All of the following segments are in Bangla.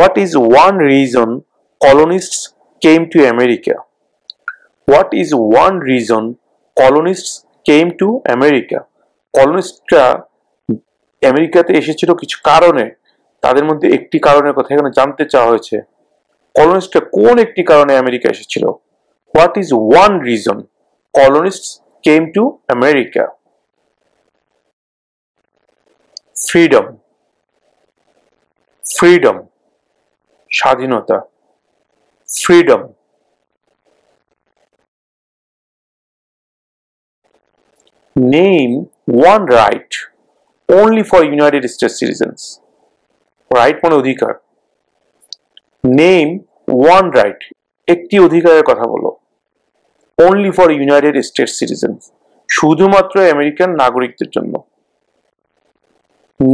What is one reason colonists came to America? What is one reason colonists came to America? কলোনিস্টরা আমেরিকাতে এসেছিল কিছু কারণে তাদের মধ্যে একটি কারণের কথা এখানে জানতে চাওয়া হয়েছে কলোনিস্টরা কোন একটি কারণে আমেরিকা এসেছিল what is one reason colonist came to America freedom freedom স্বাধীনতা freedom name one right only for United state citizens right মানে অধিকার নেম ওয়ান রাইট একটি অধিকারের কথা বলো only for United state citizen শুধুমাত্র আমেরিকান নাগরিকদের জন্য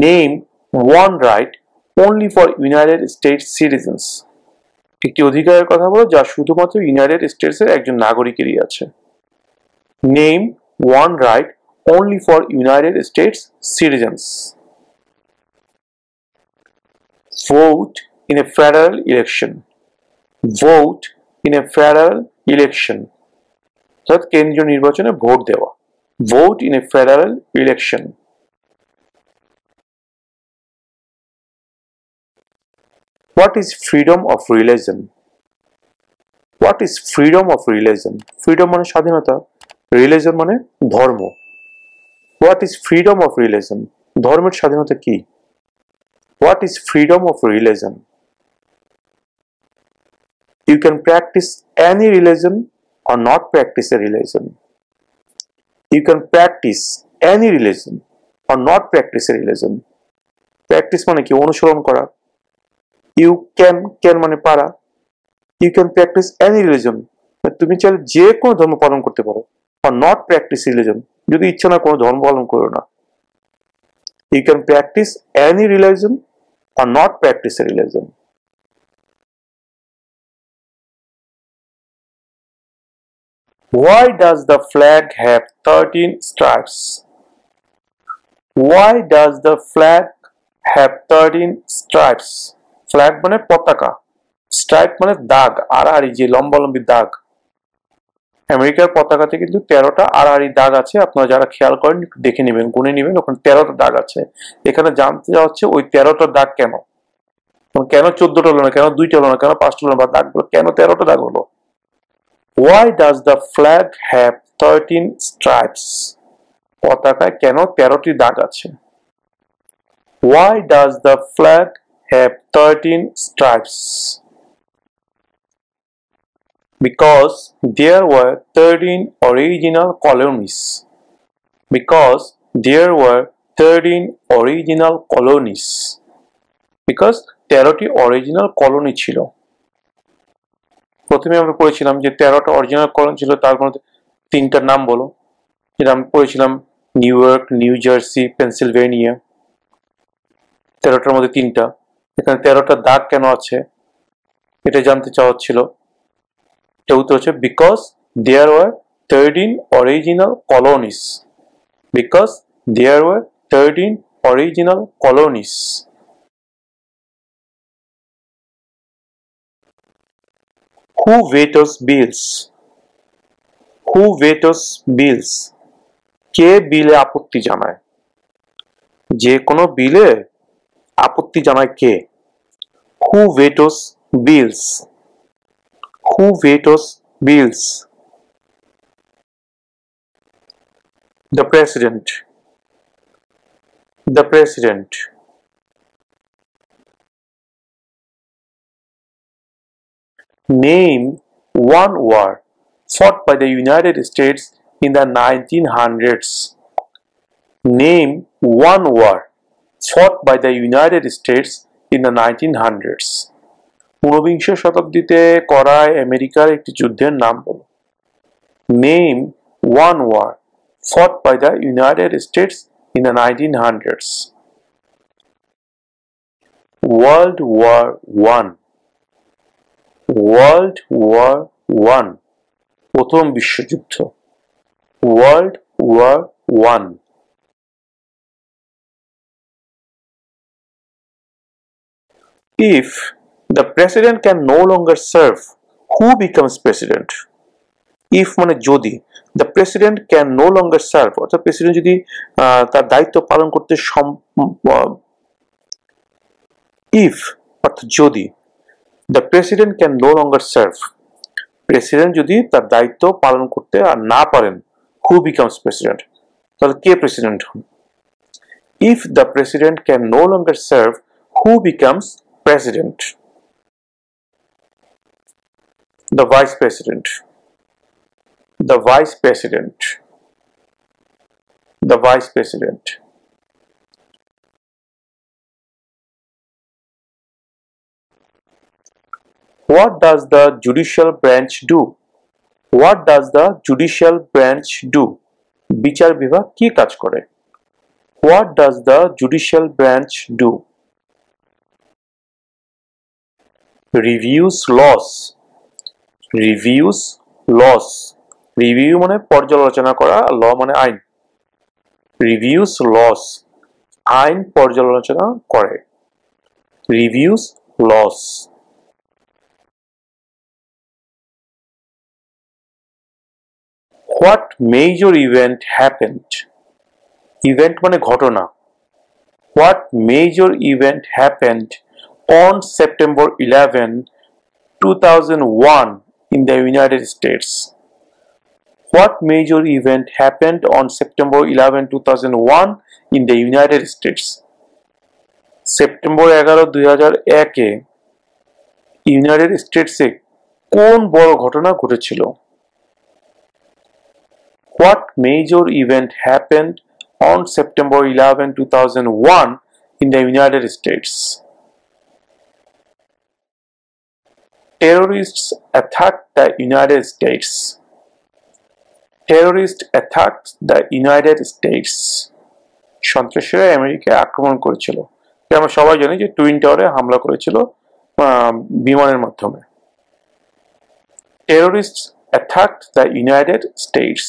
name one right only for United States citizens. একটি অধিকারের কথা বলো যা শুধুমাত্র ইউনাইটেড স্টেটস এর একজন নাগরিকেরই আছে name one right only for United States citizens vote in a federal election vote in a federal election অর্থাৎ কেন্দ্রীয় নির্বাচনে ভোট দেওয়া vote in a federal election What is freedom of religion? What is freedom of religion freedom মানে স্বাধীনতা রিলিজন মানে ধর্ম what is freedom of religion ধর্মের স্বাধীনতা কি what is freedom of religion you can practise any religion or not practise a religion you can practise any religion or not practise a religion practise মানে কি অনুসরণ করা ইউ ক্যান ক্যান মানে পারা you can practise any religion তুমি চাইলে যে কোনো ধর্ম পালন করতে পারো আর নট প্র্যাকটিস রিলিজন যদি ইচ্ছা না কোনো ধর্ম পালন করো না you can practise any religion or not practise religion Why does the flag have 13 stripes? Why does the flag have 13 stripes? Flag মানে পতাকা স্ট্রাইপ মানে দাগ আড়াআড়ি যে লম্বি দাগ আমেরিকার পতাকাতে কিন্তু তেরোটা আড়াআড়ি দাগ আছে আপনারা যারা খেয়াল করেন দেখে নেবেন গুনে নেবেন ওখানে তেরোটা দাগ আছে এখানে জানতে যাওয়া হচ্ছে ওই তেরোটা দাগ কেন কেন চোদ্দটা হলো না কেন দুইটা হলো না কেন পাঁচটা হলো না বা দাগ কেন তেরোটা দাগ হলো why does the flag have thirteen stripes পতাকায় কেন তেরোটি দাগ আছে why does the flag have 13 stripes because there were 13 original colonies because there were 13 original colonies because 13টি অরিজিনাল কলোনি ছিল প্রথমে আমরা পড়েছিলাম যে 13টা অরিজিনাল কলোনি ছিল তার মধ্যে তিনটার নাম বলো যেটা আমি পড়েছিলাম New York New Jersey Pennsylvania তেরোটার মধ্যে তিনটা এখানে তেরোটা দাগ কেন আছে এটা জানতে চাওয়া হচ্ছিল এটা উত্তর হচ্ছে because there were thirteen original colonies because there were thirteen original colonies who vetoes bills who vetoes bills কে বিলে আপত্তি জানায় যে কোনো বিলে আপত্তি জানায় কে হু ভেটোস বিলস হু the president the president name one war fought by the united states in the 1900s name one war fought by the United States in the 1900s ঊনবিংশ শতাব্দীতে করায় আমেরিকার একটি যুদ্ধের নাম হল name one war fought by the United States in the nineteen hundreds world war one world war one প্রথম বিশ্বযুদ্ধ world war one If the president can no longer serve, who becomes president? If মানে যদি the president can no longer serve অর্থাৎ প্রেসিডেন্ট যদি তার দায়িত্ব পালন করতে সম ইফ অর্থাৎ যদি the president can no longer serve president যদি তার দায়িত্ব পালন করতে আর না পারেন who becomes প্রেসিডেন্ট তাহলে কে প্রেসিডেন্ট হন if the president can no longer serve who becomes president, the vice president, the vice president, the vice president. What does the judicial branch do? What does the judicial branch do? bichar bibhag ki kaj kore What does the judicial branch do? Reviews laws reviews laws review মানে পর্যালোচনা করা ল মানে আইন রিভিউস লস আইন পর্যালোচনা করে reviews laws what major event happened event মানে ঘটনা what major event happened on September 11, 2001 in the United States. What major event happened on September 11, 2001 in the United States? September 2001 United States e kon boro ghatona ghotechilo? What major event happened on September 11, 2001 in the United States? terrorists attacked the United States. Terrorists attacked the United States. সন্ত্রাসীরা আমেরিকায় আক্রমণ করেছিল আমরা সবাই জানি যে টুইন টাওয়ারে হামলা করেছিল বিমানের মাধ্যমে terrorists attacked the United States.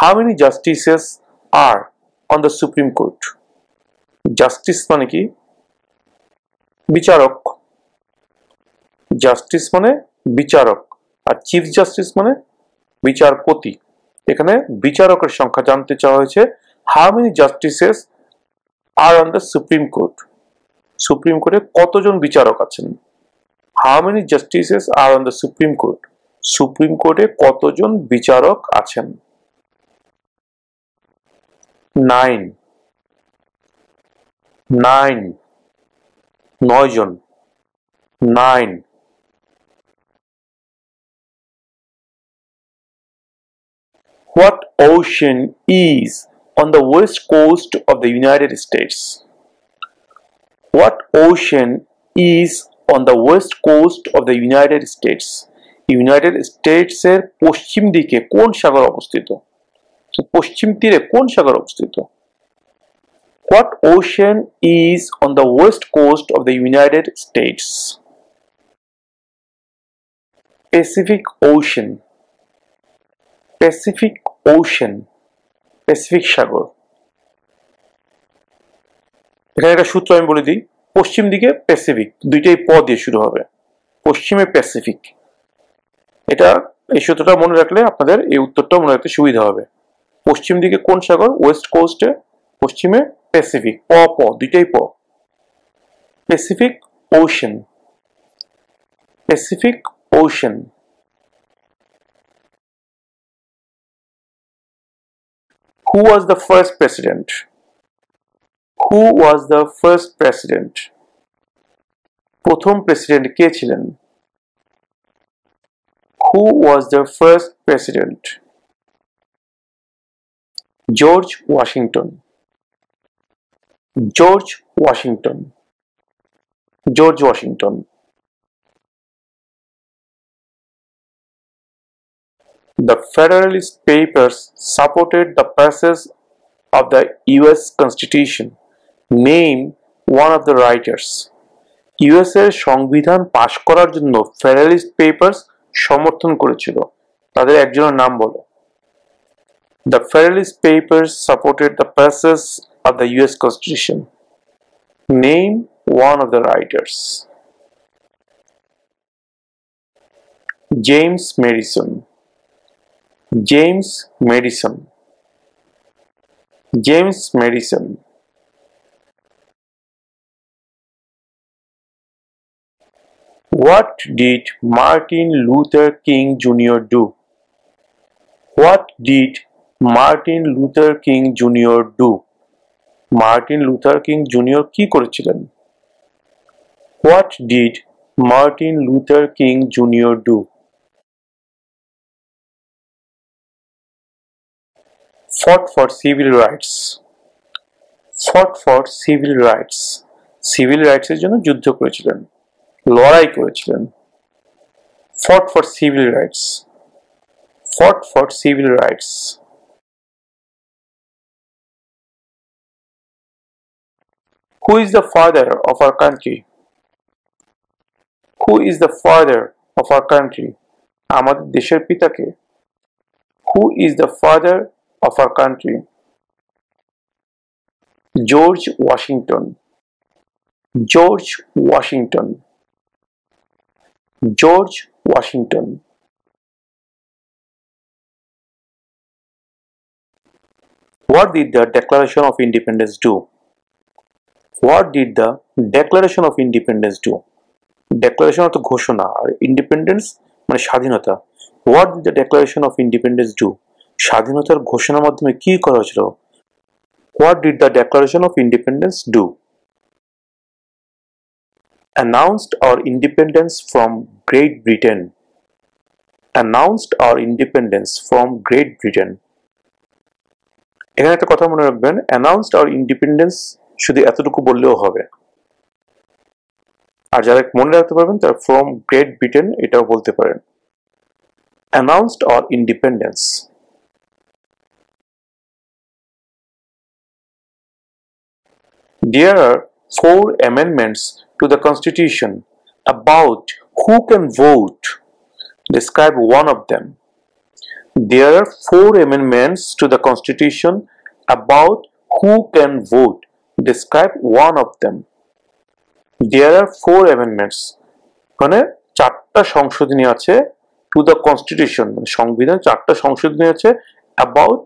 How many justices are on the Supreme Court? Justice মানে কি বিচারক জাস্টিস মানে বিচারক আর চিফ জাস্টিস মানে বিচারপতি এখানে বিচারকের সংখ্যা জানতে চাওয়া হয়েছে how many justices are on the Supreme Court Supreme কোর্টে কতজন বিচারক আছেন how many justices are on the Supreme Court Supreme কোর্টে কতজন বিচারক আছেন নাইন নাইন নয় জন nine What ocean is on the west coast of the United States? What ocean is on the west coast of the United States? United States এর পশ্চিম দিকে কোন সাগর অবস্থিত পশ্চিম তীরে কোন সাগর অবস্থিত What ocean is on the west coast of the United States? Pacific Ocean. Pacific Ocean. Pacific সাগর এখানে একটা সূত্র আমি বলে দিই পশ্চিম দিকে প্যাসিফিক দুইটাই প দিয়ে শুরু হবে পশ্চিমে প্যাসিফিক এটা এই সূত্রটা মনে রাখলে আপনাদের এই উত্তরটা মনে রাখতে সুবিধা হবে পশ্চিম দিকে কোন সাগর ওয়েস্ট কোস্টে পশ্চিমে Pacific or the দুইটাই প Pacific Ocean. Pacific Ocean. Who was the first president? Who was the first president? প্রথম president Kechilan. Who was the first president? George Washington George Washington George Washington the Federalist Papers supported the passage of the US Constitution name one of the writers US এর সংবিধান পাশ করার জন্য ফেডারেলিস্ট পেপার্স সমর্থন করেছিল তাদের একজনের নাম বলো the Federalist Papers supported the passage of the US Constitution. Name one of the writers. James Madison. James Madison. James Madison. What did Martin Luther King Jr. do? What did Martin Luther King Jr. do? Martin Luther King junior কি করেছিলেন what did Martin Luther King junior do fought for civil rights fought for civil rights civil rights এর জন্য যুদ্ধ করেছিলেন লড়াই করেছিলেন fought for civil rights fought for civil rights Who is the father of our country? Who is the father of our country? Ahmad Desher Pitake. Who is the father of our country? George Washington. George Washington. George Washington. What did the Declaration of Independence do? What did the Declaration of Independence do declaration অর্থ ঘোষণা আর ইন্ডিপেন্ডেন্স মানে স্বাধীনতা what did the Declaration of Independence do স্বাধীনতার ঘোষণার মাধ্যমে কি করা হয়েছিল what did the Declaration of Independence do announced our independence from Great Britain Announced our independence from Great Britain এখানে একটা কথা মনে রাখবেন announced our independence শুধু এতটুকু বললেও হবে আর যারা মনে রাখতে পারবেন তারা ফ্রম গ্রেট ব্রিটেন এটাও বলতে পারেন announced our independence There are four amendments to the constitution about who can vote. Describe one of them. There are four amendments to the constitution about who can vote. describe one of them. There are four amendments. মানে চারটা সংশোধনী আছে টু দ্য কনস্টিটিউশন মানে সংবিধান চারটা সংশোধনী আছে অ্যাবাউট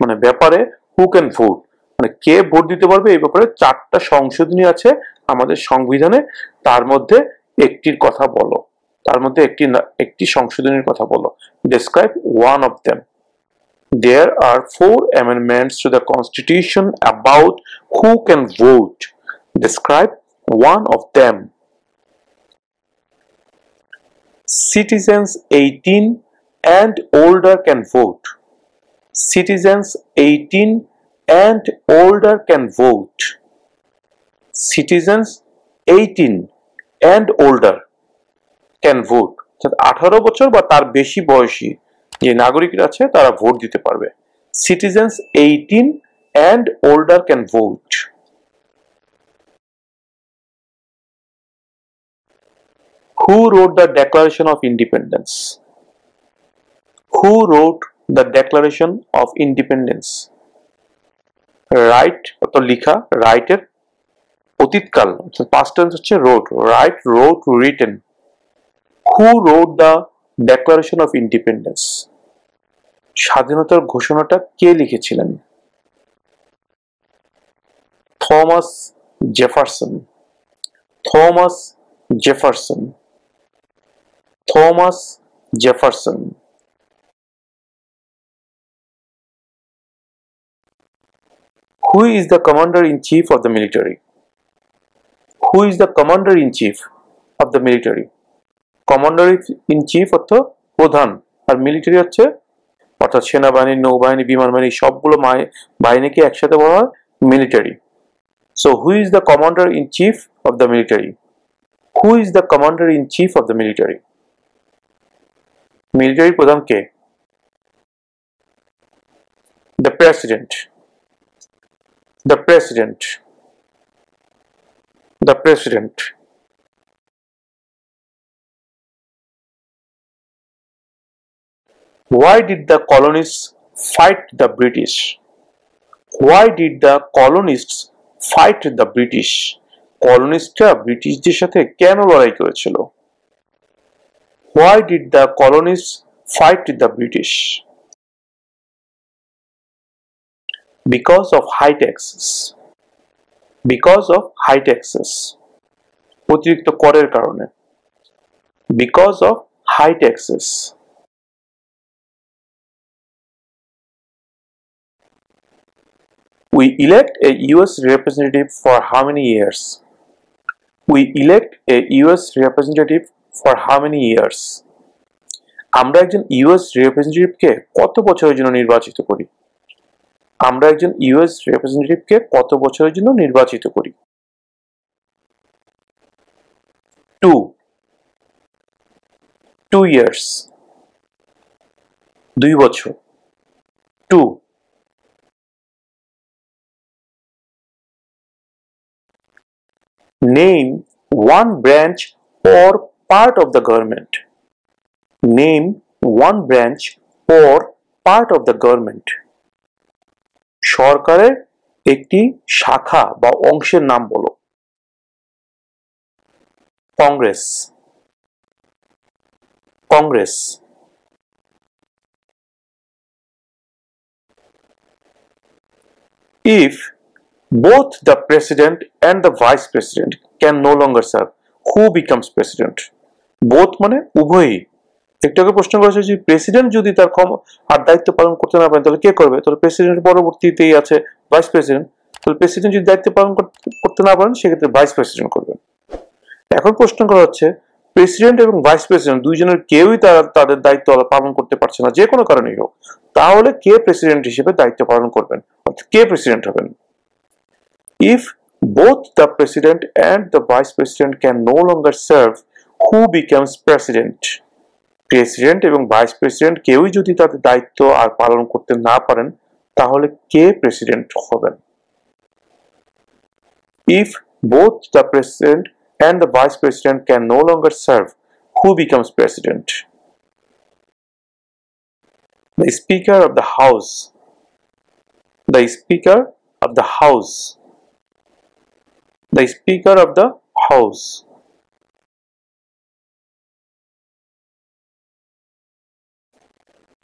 মানে ব্যাপারে হু ক্যান ভোট মানে কে ভোট দিতে পারবে এই ব্যাপারে চারটা সংশোধনী আছে আমাদের সংবিধানে তার মধ্যে একটির কথা বলো তার মধ্যে একটি একটি সংশোধনীর কথা বলো describe one of them there are four amendments to the constitution about who can vote. Describe one of them. Citizens 18 and older can vote. Citizens 18 and older can vote. Citizens 18 and older can vote. অর্থাৎ বছর বা তার বেশি বয়সী যে নাগরিকরা আছে তারা ভোট দিতে পারবে citizens eighteen and older can vote who wrote the Declaration of Independence who wrote the Declaration of Independence write অর্থাৎ লিখা রাইটের অতীতকাল পাস্ট টেন্স হচ্ছে wrote write wrote written who wrote the Declaration of Independence স্বাধীনতার ঘোষণাটা কে লিখেছিলেন Thomas Jefferson Thomas Jefferson Thomas Jefferson who is the commander in chief of the military who is the commander in chief of the military commander in chief অর্থ প্রধান আর মিলিটারি হচ্ছে অর্থাৎ সেনাবাহিনী নৌবাহিনী বিমান বাহিনী সবগুলো বাহিনীকে একসাথে বলা হয় military so who is the commander in chief of the military who is the commander in chief of the military military প্রধান কে the president the president the president Why did the colonists fight the British? Why did the colonists fight the British? কলোনিস্টরা ব্রিটিশদের সাথে কেন লড়াই করেছিল Why did the colonists fight the British? Because of high taxes. Because of high taxes. অতিরিক্ত করের কারণে. Because of high taxes. We elect a US representative for how many years? We elect a US representative for how many years? আমরা একজন ইউএস রিপ্রেজেন্টেটিভকে কত বছরের জন্য নির্বাচিত করি আমরা একজন ইউএস রিপ্রেজেন্টেটিভকে কত বছরের জন্য নির্বাচিত করি টু টু ইয়ার্স দুই বছর two Name one branch or part of the government. Name one branch or part of the government. সরকারের একটি শাখা বা অংশের নাম বলো Congress Congress if both the president and the vice president can no longer serve who becomes president both মানে উভয়ই একটাকে প্রশ্ন করেছে যে প্রেসিডেন্ট যদি তার ক্ষম আর দায়িত্ব পালন করতে না পারেন তাহলে কে করবে তাহলে প্রেসিডেন্ট পরবর্তীতেই আছে ভাইস প্রেসিডেন্ট তাহলে প্রেসিডেন্ট যদি দায়িত্ব পালন করতে না পারেন সেক্ষেত্রে ভাইস প্রেসিডেন্ট করবেন এখন প্রশ্ন করা হচ্ছে প্রেসিডেন্ট এবং ভাইস প্রেসিডেন্ট দুইজনের কেউই তারা তাদের দায়িত্ব পালন করতে পারছে না যে কোনো কারণেই হোক তাহলে কে প্রেসিডেন্ট হিসেবে দায়িত্ব পালন করবেন অর্থাৎ কে প্রেসিডেন্ট হবেন If both the president and the vice president can no longer serve, who becomes president? President এবং vice president কেউই যদি তাদের দায়িত্ব আর পালন করতে না পারেন, তাহলে কে president হবেন? If both the president and the vice president can no longer serve, who becomes president? The speaker of the house. The speaker of the house the Speaker of the House.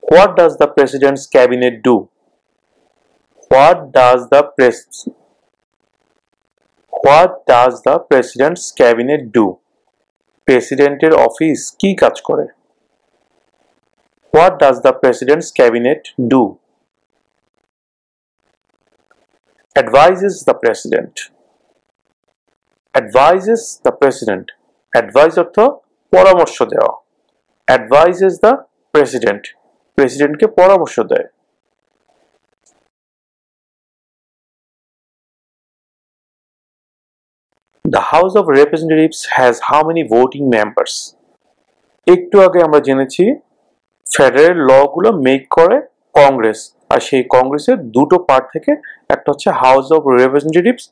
What does the President's Cabinet do? What does the pres What does the President's Cabinet do? প্রেসিডেন্টের Office কি কাজ করে What does the President's Cabinet do? Advises the President. Advises the president advise অর্থ পরামর্শ দেওয়া অ্যাডভাইজেস দ্য প্রেসিডেন্ট প্রেসিডেন্টকে পরামর্শ দেয় the House of Representatives has how many voting members একটু আগে আমরা জেনেছি ফেডারেল লগুলো মেক করে কংগ্রেস আর সেই কংগ্রেসের দুটো পার্ট থেকে একটা হচ্ছে হাউস অফ রিপ্রেজেন্টেটিভস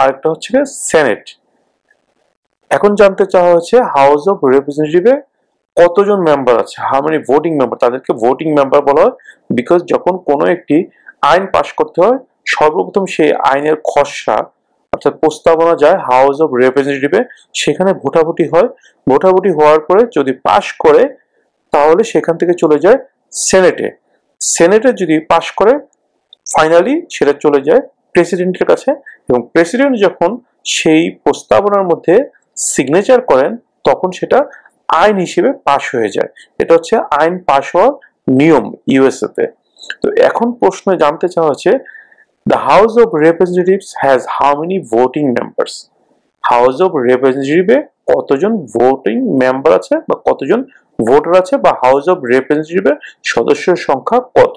আরেকটা হচ্ছে সেনেট এখন জানতে চাওয়া হয়েছে হাউস অফ রিপ্রেজেন্টেটিভে কতজন মেম্বার আছে হাউ মেনি ভোটিং মেম্বার তাদেরকে ভোটিং মেম্বার বলা হয় বিকজ যখন কোনো একটি আইন পাশ করতে হয় সর্বপ্রথম সেই আইনের খসড়া অর্থাৎ প্রস্তাবনা যায় হাউস অফ রিপ্রেজেন্টেটিভে সেখানে ভোটাভুটি হয় ভোটাভুটি হওয়ার পরে যদি পাশ করে তাহলে সেখান থেকে চলে যায় সেনেটে সেনেটে যদি পাশ করে ফাইনালি সেটা চলে যায় প্রেসিডেন্টের কাছে এবং প্রেসিডেন্ট যখন সেই প্রস্তাবনার মধ্যে সিগনেচার করেন তখন সেটা আইন হিসেবে পাশ হয়ে যায় এটা হচ্ছে আইন পাশ হওয়ার নিয়ম ইউএসএতে তো এখন প্রশ্ন জানতে চাওয়া হচ্ছে the House of Representatives has how many voting members House of রিপ্রেজেন্টেটিভে কতজন ভোটিং মেম্বার আছে বা কতজন ভোটার আছে বা হাউস অফ রিপ্রেজেন্টেটিভের সদস্যের সংখ্যা কত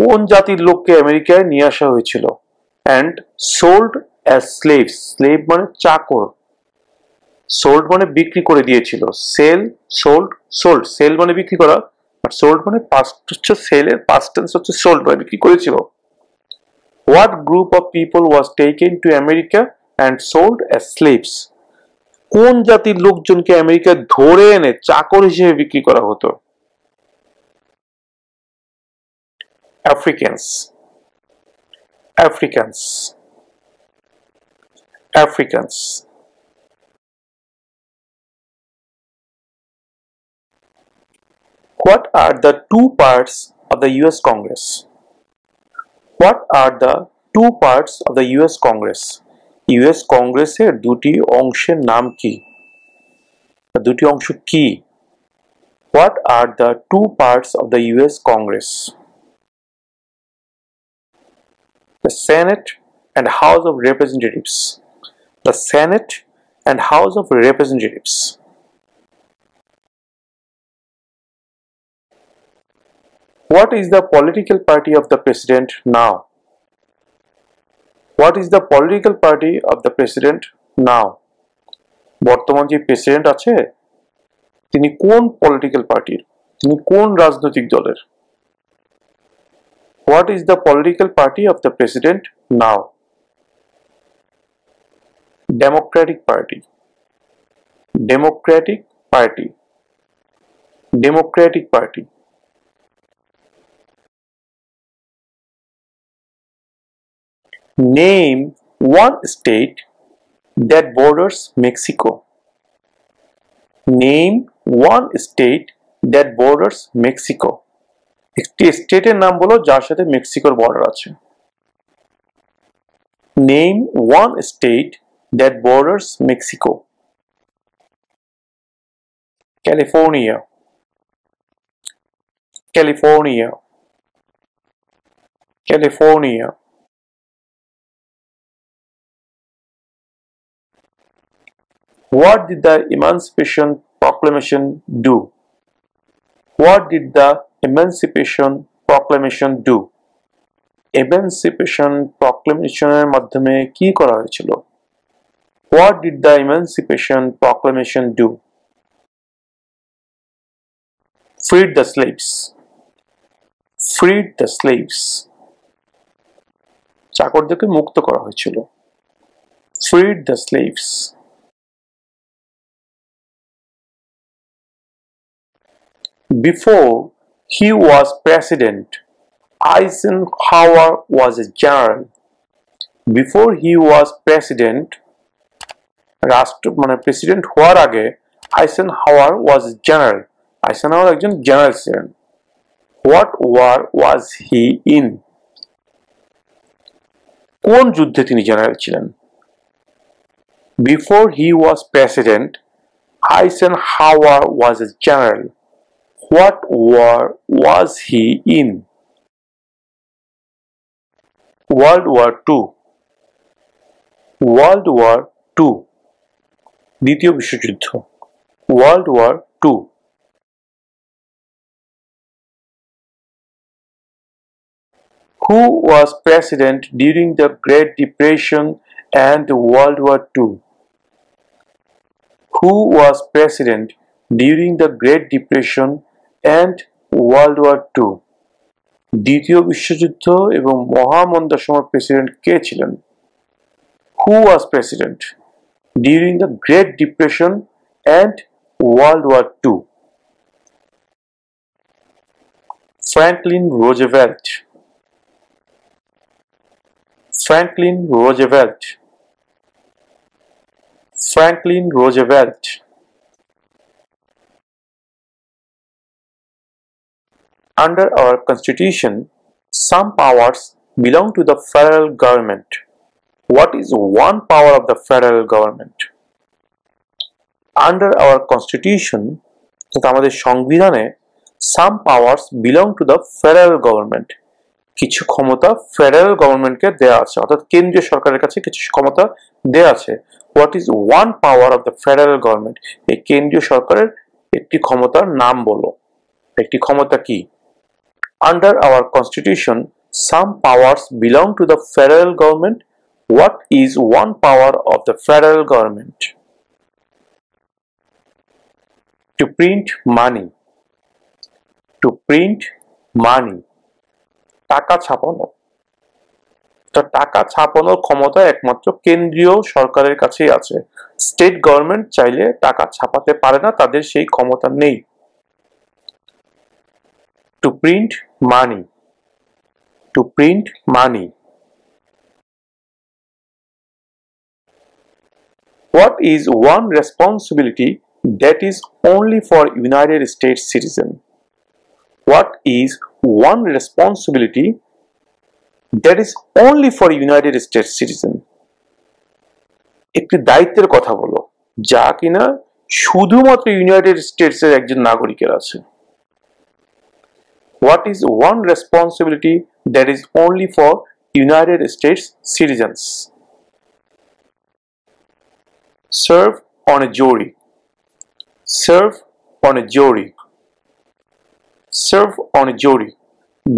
কোন জাতির লোককে আমেরিকায় নিয়ে আসা হয়েছিল and sold as slave slave মানে চাকর সোল্ড মানে বিক্রি করে দিয়েছিল সেল সোল্ড সোল্ড সেল মানে বিক্রি করা আর সোল্ড মানে পাস্ট হচ্ছে সেলের পাস্ট টেন্স হচ্ছে সোল্ড মানে বিক্রি করেছিল what group of people was taken to America and sold as slaves কোন জাতির লোকজনকে আমেরিকায় ধরে এনে চাকর হিসেবে বিক্রি করা হতো Africans, Africans, Africans. What are the two parts of the US Congress? What are the two parts of the US Congress? US Congress er duti ongshe nam ki? Duti ongshu ki? What are the two parts of the US Congress? the Senate and House of Representatives. The Senate and House of Representatives. What is the political party of the president now? What is the political party of the president now? বর্তমান যে প্রেসিডেন্ট আছে তিনি কোন পলিটিক্যাল পার্টির তিনি কোন রাজনৈতিক দলের What is the political party of the president now? Democratic Party. Democratic Party. Democratic Party. Name one state that borders Mexico. Name one state that borders Mexico. একটি স্টেটের নাম বলো যার সাথে মেক্সিকোর বর্ডার আছে name one state that borders Mexico California California California what did the Emancipation Proclamation do what did the Emancipation Proclamation do Emancipation প্রক্লেমেশনের মাধ্যমে কি করা হয়েছিল what did the Emancipation Proclamation do freed the slaves freed the slaves চাকরদেরকে মুক্ত করা হয়েছিল freed the slaves before He was president. Eisenhower was a general. Before he was president, রাষ্ট্র মানে প্রেসিডেন্ট হওয়ার আগে আইসেন হাওয়ার ওয়াজ জেনারেল আইসেন হাওয়ার একজন জেনারেল ছিলেন what war was he in কোন যুদ্ধে তিনি জেনারেল ছিলেন before he was president Eisenhower was a general What war was he in? World War II World War two দ্বিতীয় বিশ্বযুদ্ধ world War Who was president during the Great Depression and World War II? Who was president during the Great Depression and World War two দ্বিতীয় বিশ্বযুদ্ধ এবং মহামন্দার সময় প্রেসিডেন্ট কে ছিলেন who was president during the Great Depression and World War two Franklin Roosevelt Franklin Roosevelt Franklin Roosevelt Under our constitution, some powers belong to the federal government. What is one power of the federal government? Under our constitution, আমাদের সংবিধানে some to belong to the federal government কিছু ক্ষমতা ফেডারেল গভর্নমেন্টকে দেয়া আছে অর্থাৎ কেন্দ্রীয় সরকারের কাছে কিছু ক্ষমতা দেয়া আছে what is one power of the federal government এই কেন্দ্রীয় সরকারের একটি ক্ষমতার নাম বলো একটি ক্ষমতা কি Under our constitution, some powers belong to the federal government. What is one power of the federal government? To print money. To print money. টাকা ছাপানো তো টাকা ছাপানোর ক্ষমতা একমাত্র কেন্দ্রীয় সরকারের কাছেই আছে স্টেট গভর্নমেন্ট চাইলে টাকা ছাপাতে পারে না তাদের সেই ক্ষমতা নেই to print money to print money what is one responsibility that is only for united states citizen what is one responsibility that is only for united states citizen একটি দায়িত্বের কথা বলো যা কিনা শুধুমাত্র ইউনাইটেড স্টেটসের একজন নাগরিকের আছে what is one responsibility that is only for United States citizens? Serve on a jury. Serve on a jury. Serve on a jury.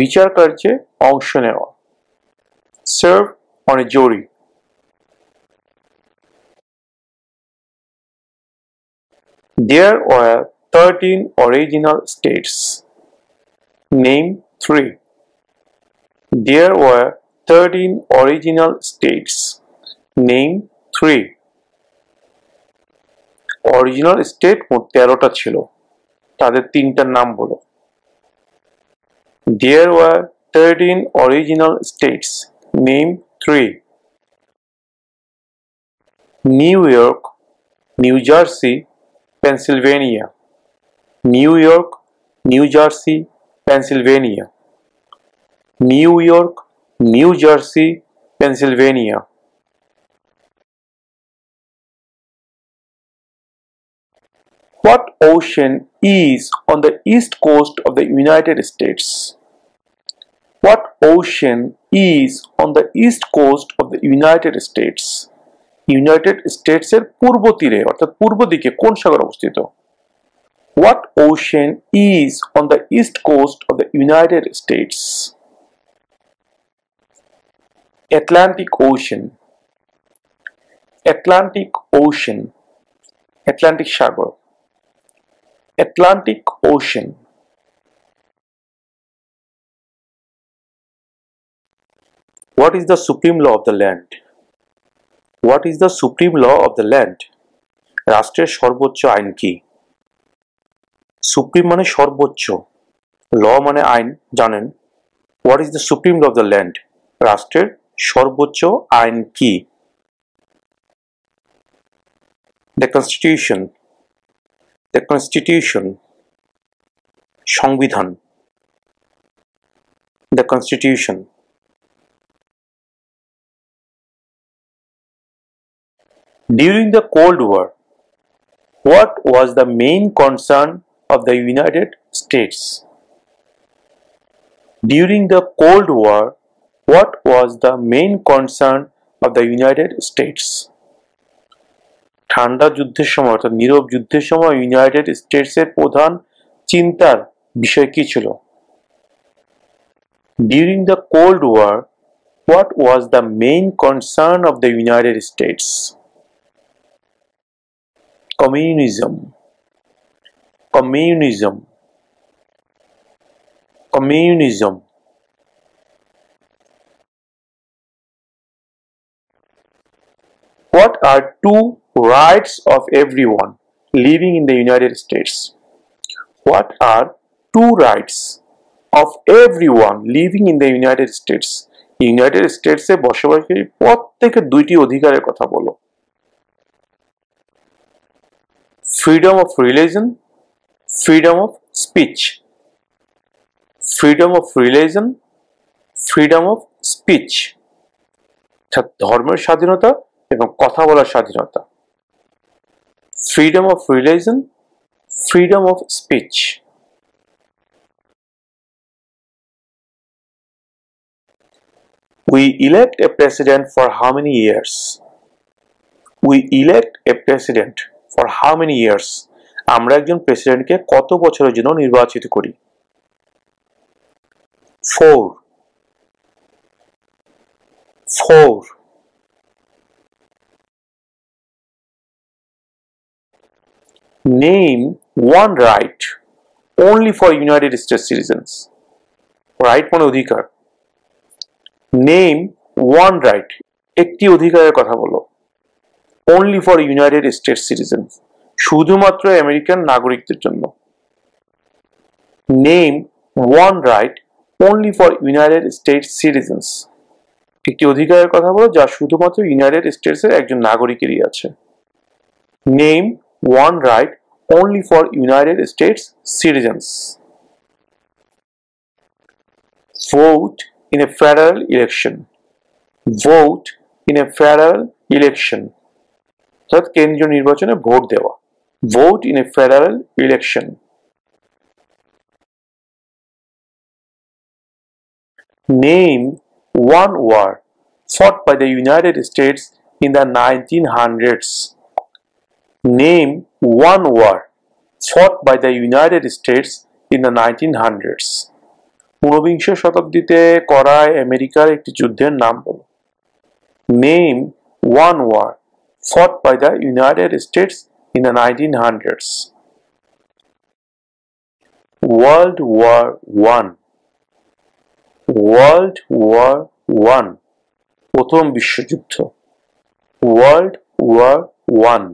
বিচার কার্যে a নেওয়া serve on a jury. There were 13 original states. Name 3. There were 13 original states. Name 3. Original state মোট তেরোটা ছিল তাদের তিনটার নাম হলো There were 13 original states. Name 3. new york new jersey pennsylvania new york new jersey Pennsylvania, New York, New Jersey, Pennsylvania. What ocean is on the east coast of the United States? What ocean is on the east coast of the United States? United স্টেটসের পূর্ব তীরে অর্থাৎ পূর্ব দিকে কোন সাগর অবস্থিত What ocean is on the east coast of the United States? Atlantic Ocean Atlantic Ocean Atlantic Sagar Atlantic Ocean What is the supreme law of the land? What is the supreme law of the land? রাষ্ট্রের সর্বোচ্চ আইন কি সুপ্রিম মানে সর্বোচ্চ ল মানে আইন জানেন what is the supreme law of the land রাষ্ট্রের সর্বোচ্চ আইন কি দ্য কনস্টিটিউশন দ্য কনস্টিটিউশন সংবিধান the Constitution during the Cold War what was the main concern of the United States. During the Cold War, what was the main concern of the United States? ঠান্ডা যুদ্ধের সময় অর্থাৎ নীরব যুদ্ধের সময় ইউনাইটেড স্টেটসের প্রধান চিন্তার বিষয় কি ছিল during the Cold War what was the main concern of the United States communism communism communism what are two rights of everyone living in the United States what are two rights of everyone living in the United States United স্টেটসে বসবাসকারী প্রত্যেকের দুইটি অধিকারের কথা বলো freedom of religion freedom of speech, freedom of religion, freedom of speech অর্থাৎ ধর্মের স্বাধীনতা এবং কথা বলার স্বাধীনতা freedom of religion freedom of speech We elect a president for how many years? We elect a president for how many years? আমরা একজন প্রেসিডেন্টকে কত বছরের জন্য নির্বাচিত করি four four name one right only for United state citizen right মানে অধিকার নেম ওয়ান রাইট একটি অধিকারের কথা বলো only for United state citizens শুধুমাত্র আমেরিকান নাগরিকদের জন্য name one right only for United States citizens একটি অধিকারের কথা বলো যা শুধুমাত্র ইউনাইটেড স্টেটসের একজন নাগরিকেরই আছে name one right only for United States citizens vote in a federal election vote in a federal election অর্থাৎ কেন্দ্রীয় নির্বাচনে ভোট দেওয়া vote in a federal election. Name one war fought by the United States in the 1900s. Name one war fought by the United States in the 1900s. ঊনবিংশ শতাব্দীতে করা আমেরিকার একটি যুদ্ধের নাম বলো name one war fought by the United States in the 1900s. World War One World War One প্রথম বিশ্বযুদ্ধ World War One